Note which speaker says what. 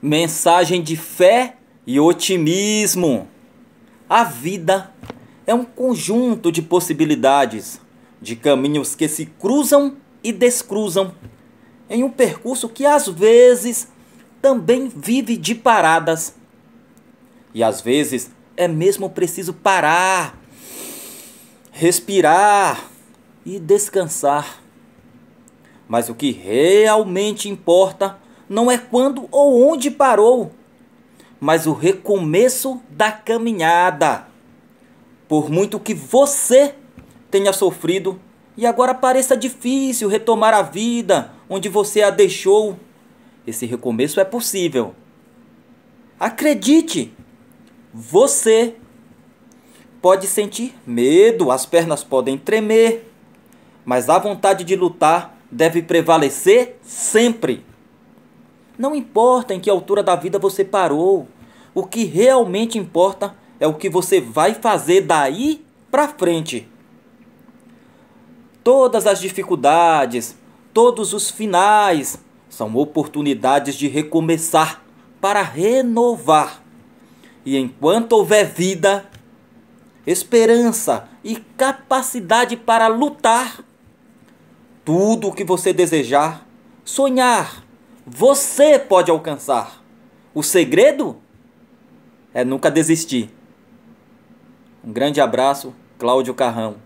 Speaker 1: Mensagem de fé e otimismo. A vida é um conjunto de possibilidades, de caminhos que se cruzam e descruzam, em um percurso que às vezes também vive de paradas. E
Speaker 2: às vezes
Speaker 1: é mesmo preciso parar, respirar e descansar. Mas o que realmente importa não é quando ou onde parou, mas o recomeço da caminhada. Por muito que você tenha sofrido e agora pareça difícil retomar a vida onde você a deixou, esse recomeço é possível. Acredite, você pode sentir medo, as pernas podem tremer, mas a vontade de lutar deve prevalecer sempre. Não importa em que altura da vida você parou. O que realmente importa é o que você vai fazer daí para frente. Todas as dificuldades, todos os finais são oportunidades de recomeçar para renovar. E enquanto houver vida, esperança e capacidade para lutar, tudo o que você desejar, sonhar, você pode alcançar. O segredo é nunca desistir. Um grande abraço, Cláudio Carrão.